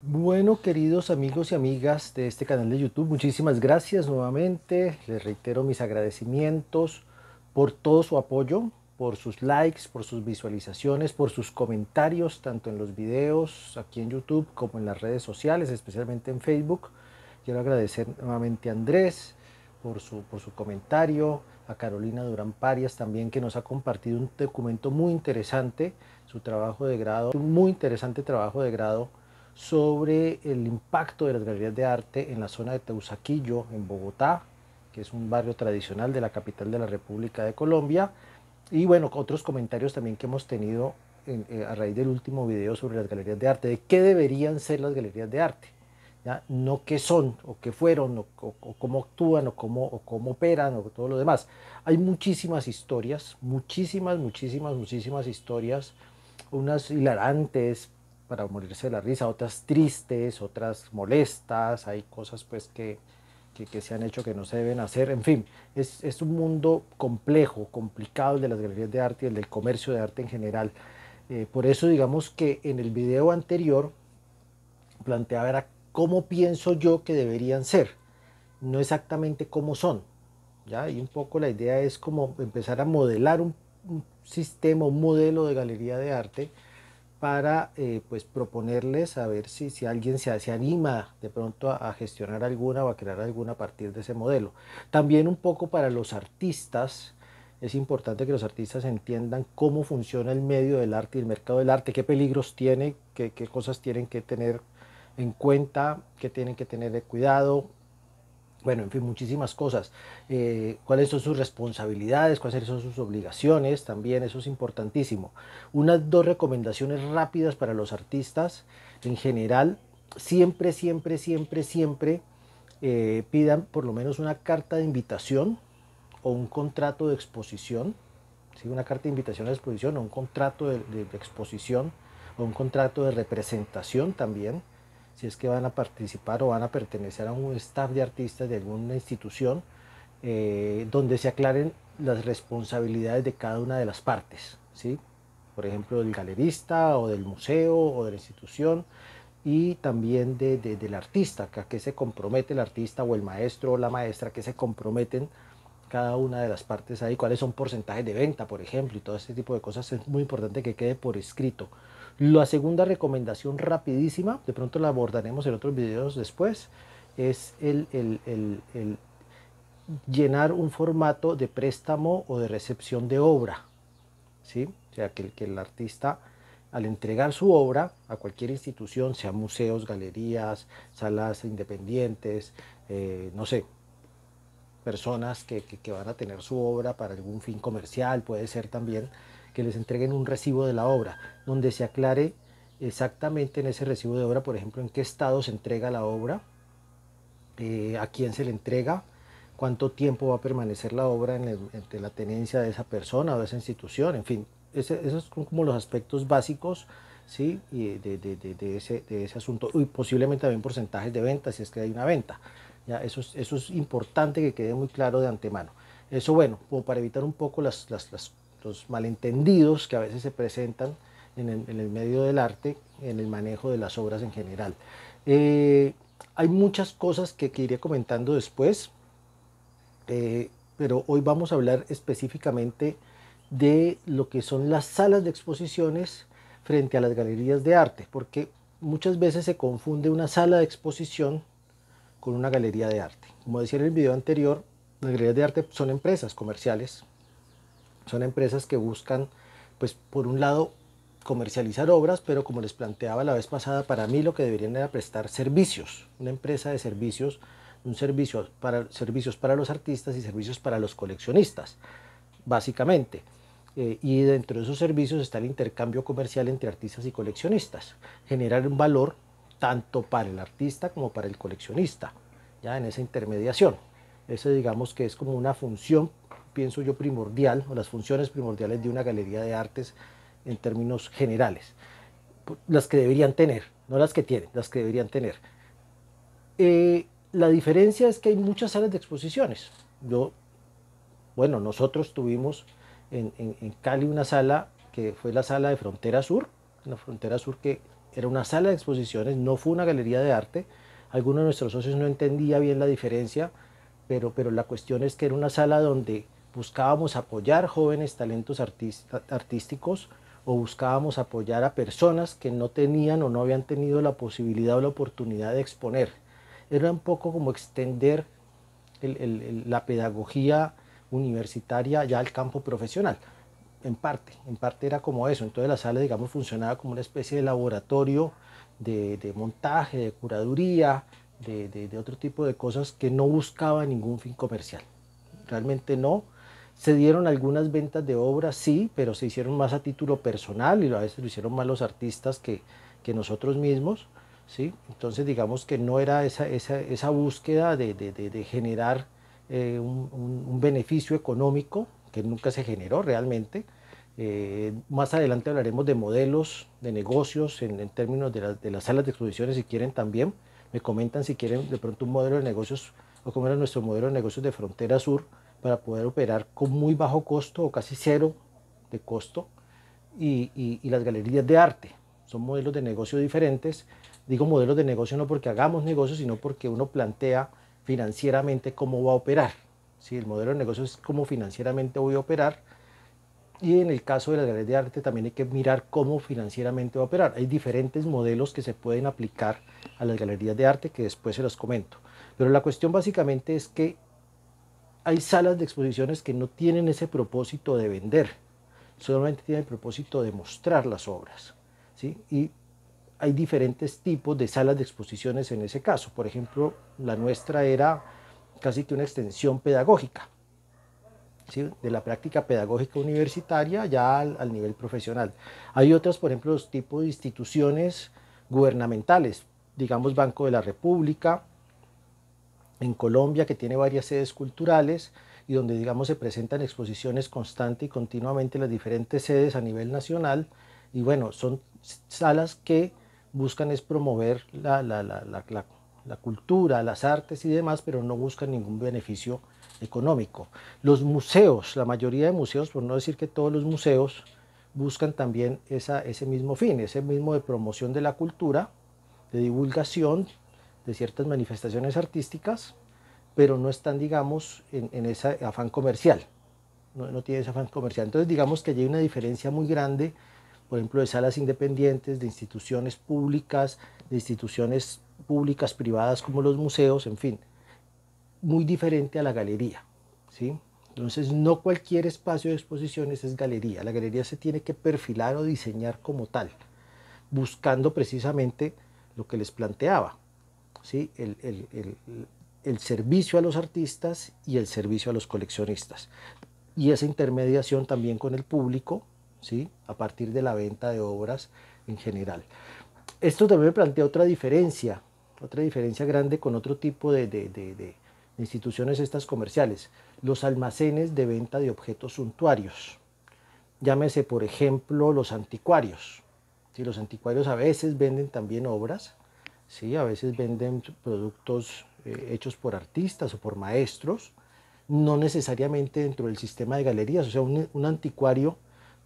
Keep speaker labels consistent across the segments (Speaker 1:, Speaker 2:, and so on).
Speaker 1: Bueno, queridos amigos y amigas de este canal de YouTube, muchísimas gracias nuevamente. Les reitero mis agradecimientos por todo su apoyo, por sus likes, por sus visualizaciones, por sus comentarios, tanto en los videos aquí en YouTube como en las redes sociales, especialmente en Facebook. Quiero agradecer nuevamente a Andrés por su, por su comentario, a Carolina Durán Parias también que nos ha compartido un documento muy interesante, su trabajo de grado, un muy interesante trabajo de grado sobre el impacto de las galerías de arte en la zona de Teusaquillo, en Bogotá, que es un barrio tradicional de la capital de la República de Colombia. Y bueno, otros comentarios también que hemos tenido eh, a raíz del último video sobre las galerías de arte, de qué deberían ser las galerías de arte, ¿ya? no qué son o qué fueron o, cómo actúan o cómo, o cómo operan o todo lo demás. Hay muchísimas historias, muchísimas, muchísimas, muchísimas historias, unas hilarantes, para morirse de la risa, otras tristes, otras molestas, hay cosas pues que, se han hecho que no se deben hacer, en fin, es, un mundo complejo, complicado el de las galerías de arte y el del comercio de arte en general. Eh, por eso digamos que en el video anterior planteaba cómo pienso yo que deberían ser, no exactamente cómo son. ¿ya? Y un poco la idea es como empezar a modelar un sistema, un modelo de galería de arte, para eh, pues proponerles a ver si, si alguien se, se anima de pronto a, gestionar alguna o a crear alguna a partir de ese modelo. También un poco para los artistas, es importante que los artistas entiendan cómo funciona el medio del arte y el mercado del arte, qué peligros tiene, qué, qué cosas tienen que tener en cuenta, qué tienen que tener de cuidado, bueno, en fin, muchísimas cosas. Eh, ¿Cuáles son sus responsabilidades? ¿Cuáles son sus obligaciones? También eso es importantísimo. Unas dos recomendaciones rápidas para los artistas en general. Siempre, siempre, siempre, siempre eh, pidan por lo menos una carta de invitación o un contrato de exposición. ¿sí? Una carta de invitación a la exposición o un contrato de exposición o un contrato de representación también si es que van a participar o van a pertenecer a un staff de artistas de alguna institución, eh, donde se aclaren las responsabilidades de cada una de las partes, por ejemplo, del galerista o del museo o de la institución, y también del artista, a qué se compromete el artista o el maestro o la maestra, que se comprometen cada una de las partes ahí, cuáles son porcentajes de venta, por ejemplo, y todo ese tipo de cosas, es muy importante que quede por escrito. La segunda recomendación rapidísima, de pronto la abordaremos en otros videos después, es el, llenar un formato de préstamo o de recepción de obra. ¿sí? O sea, que, que el artista al entregar su obra a cualquier institución, sea museos, galerías, salas independientes, eh, no sé, personas que, van a tener su obra para algún fin comercial, puede ser también, que les entreguen un recibo de la obra, donde se aclare exactamente en ese recibo de obra, por ejemplo, en qué estado se entrega la obra, eh, a quién se le entrega, cuánto tiempo va a permanecer la obra en, la tenencia de esa persona o de esa institución, en fin, esos son como los aspectos básicos ¿sí? de, ese, asunto, y posiblemente también porcentajes de venta, si es que hay una venta. ¿ya? Eso, es, importante que quede muy claro de antemano. Eso bueno, como para evitar un poco las los malentendidos que a veces se presentan en el, medio del arte, en el manejo de las obras en general. Eh, hay muchas cosas que, quería iré comentando después, eh, pero hoy vamos a hablar específicamente de lo que son las salas de exposiciones frente a las galerías de arte, porque muchas veces se confunde una sala de exposición con una galería de arte. Como decía en el video anterior, las galerías de arte son empresas comerciales son empresas que buscan, pues por un lado, comercializar obras, pero como les planteaba la vez pasada, para mí lo que deberían era prestar servicios, una empresa de servicios, un servicio para servicios para los artistas y servicios para los coleccionistas, básicamente. Eh, y dentro de esos servicios está el intercambio comercial entre artistas y coleccionistas, generar un valor tanto para el artista como para el coleccionista, ya en esa intermediación. Eso digamos que es como una función pienso yo, primordial, o las funciones primordiales de una galería de artes en términos generales. Pues, las que deberían tener, no las que tienen, las que deberían tener. Eh, la diferencia es que hay muchas salas de exposiciones. Yo, bueno, nosotros tuvimos en, en, en Cali una sala que fue la sala de Frontera Sur, la Frontera Sur que era una sala de exposiciones, no fue una galería de arte. Algunos de nuestros socios no entendía bien la diferencia, pero, pero la cuestión es que era una sala donde buscábamos apoyar jóvenes talentos artísticos o buscábamos apoyar a personas que no tenían o no habían tenido la posibilidad o la oportunidad de exponer. Era un poco como extender la pedagogía universitaria ya al campo profesional. En parte, en parte era como eso. Entonces la sala, digamos, funcionaba como una especie de laboratorio de, montaje, de curaduría, de otro tipo de cosas que no buscaba ningún fin comercial. Realmente no. Se dieron algunas ventas de obras, sí, pero se hicieron más a título personal y a veces lo hicieron más los artistas que, nosotros mismos. ¿sí? Entonces digamos que no era esa, esa, búsqueda de, generar eh, un, beneficio económico que nunca se generó realmente. Eh, más adelante hablaremos de modelos de negocios en, términos de, las salas de exposiciones si quieren también. Me comentan si quieren de pronto un modelo de negocios o cómo era nuestro modelo de negocios de Frontera Sur para poder operar con muy bajo costo o casi cero de costo y, las galerías de arte. Son modelos de negocio diferentes. Digo modelos de negocio no porque hagamos negocio, sino porque uno plantea financieramente cómo va a operar. si El modelo de negocio es cómo financieramente voy a operar. Y en el caso de las galerías de arte también hay que mirar cómo financieramente va a operar. Hay diferentes modelos que se pueden aplicar a las galerías de arte que después se los comento. Pero la cuestión básicamente es que hay salas de exposiciones que no tienen ese propósito de vender, solamente tienen el propósito de mostrar las obras. ¿sí? Y hay diferentes tipos de salas de exposiciones en ese caso. Por ejemplo, la nuestra era casi que una extensión pedagógica, ¿sí? de la práctica pedagógica universitaria ya al, nivel profesional. Hay otras, por ejemplo, los tipos de instituciones gubernamentales, digamos Banco de la República, en Colombia, que tiene varias sedes culturales y donde, digamos, se presentan exposiciones constante y continuamente las diferentes sedes a nivel nacional. Y bueno, son salas que buscan es promover la, la, la, cultura, las artes y demás, pero no buscan ningún beneficio económico. Los museos, la mayoría de museos, por no decir que todos los museos, buscan también esa, ese mismo fin, ese mismo de promoción de la cultura, de divulgación de ciertas manifestaciones artísticas, pero no están, digamos, en, ese afán comercial. No, tiene ese afán comercial. Entonces, digamos que hay una diferencia muy grande, por ejemplo, de salas independientes, de instituciones públicas, de instituciones públicas privadas como los museos, en fin, muy diferente a la galería. ¿sí? Entonces, no cualquier espacio de exposiciones es galería. La galería se tiene que perfilar o diseñar como tal, buscando precisamente lo que les planteaba, el, servicio a los artistas y el servicio a los coleccionistas. Y esa intermediación también con el público, ¿sí? a partir de la venta de obras en general. Esto también plantea otra diferencia, otra diferencia grande con otro tipo de, instituciones estas comerciales, los almacenes de venta de objetos suntuarios. Llámese, por ejemplo, los anticuarios. si Los anticuarios a veces venden también obras, ¿sí? a veces venden productos eh, hechos por artistas o por maestros, no necesariamente dentro del sistema de galerías, o sea, un, anticuario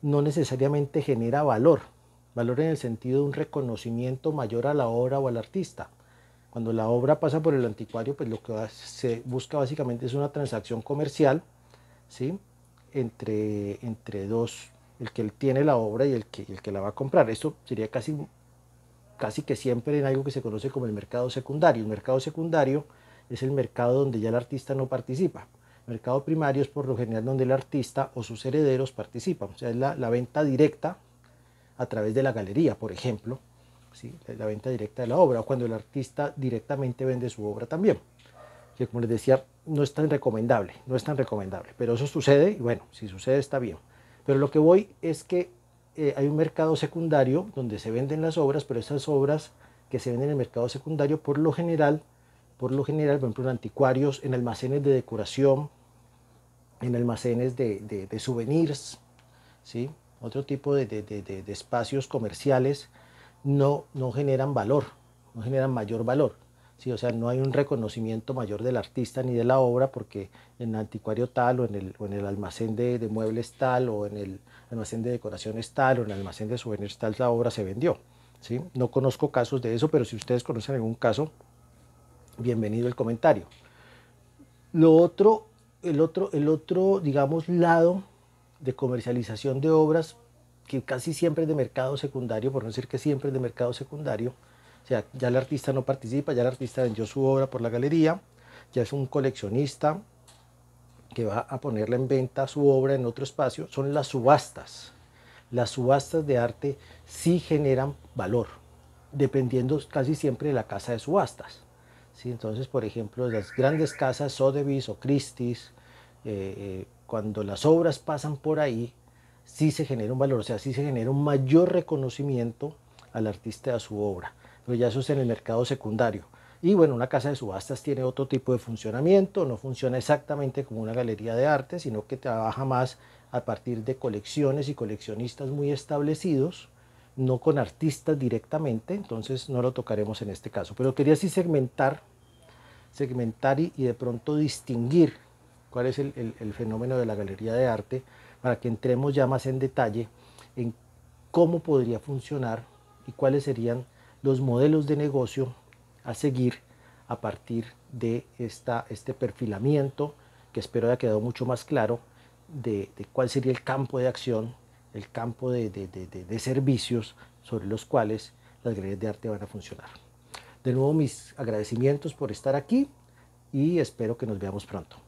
Speaker 1: no necesariamente genera valor, valor en el sentido de un reconocimiento mayor a la obra o al artista. Cuando la obra pasa por el anticuario, pues lo que se busca básicamente es una transacción comercial, ¿sí? Entre, entre dos, el que tiene la obra y el que, el que la va a comprar. Esto sería casi casi que siempre en algo que se conoce como el mercado secundario. El mercado secundario es el mercado donde ya el artista no participa. El mercado primario es por lo general donde el artista o sus herederos participan. O sea, es la, venta directa a través de la galería, por ejemplo, ¿sí? la venta directa de la obra, o cuando el artista directamente vende su obra también. Que como les decía, no es tan recomendable, no es tan recomendable, pero eso sucede y bueno, si sucede está bien. Pero lo que voy es que eh, hay un mercado secundario donde se venden las obras, pero esas obras que se venden en el mercado secundario por lo general, por lo general, por ejemplo, en anticuarios, en almacenes de decoración, en almacenes de, souvenirs, ¿sí? otro tipo de, espacios comerciales, no generan valor, no generan mayor valor o sea, no hay un reconocimiento mayor del artista ni de la obra porque en anticuario tal o en el, almacén de, muebles tal o en el almacén de decoraciones tal o en el almacén de souvenirs tal la obra se vendió. No conozco casos de eso, pero si ustedes conocen algún caso, bienvenido el comentario. Lo otro, el otro, el otro, digamos, lado de comercialización de obras que casi siempre es de mercado secundario, por no decir que siempre es de mercado secundario, o sea, ya el artista no participa, ya el artista vendió su obra por la galería, ya es un coleccionista que va a ponerle en venta su obra en otro espacio. Son las subastas. Las subastas de arte sí generan valor, dependiendo casi siempre de la casa de subastas. ¿sí? Entonces, por ejemplo, las grandes casas, Sotheby's o Christie's, eh, eh, cuando las obras pasan por ahí, sí se genera un valor, o sea, sí se genera un mayor reconocimiento al artista y a su obra pero pues ya eso es en el mercado secundario. Y bueno, una casa de subastas tiene otro tipo de funcionamiento, no funciona exactamente como una galería de arte, sino que trabaja más a partir de colecciones y coleccionistas muy establecidos, no con artistas directamente, entonces no lo tocaremos en este caso. Pero quería así segmentar, segmentar y, de pronto distinguir cuál es el fenómeno de la galería de arte para que entremos ya más en detalle en cómo podría funcionar y cuáles serían los modelos de negocio a seguir a partir de esta, este perfilamiento que espero haya quedado mucho más claro de, cuál sería el campo de acción, el campo de, servicios sobre los cuales las redes de arte van a funcionar. De nuevo mis agradecimientos por estar aquí y espero que nos veamos pronto.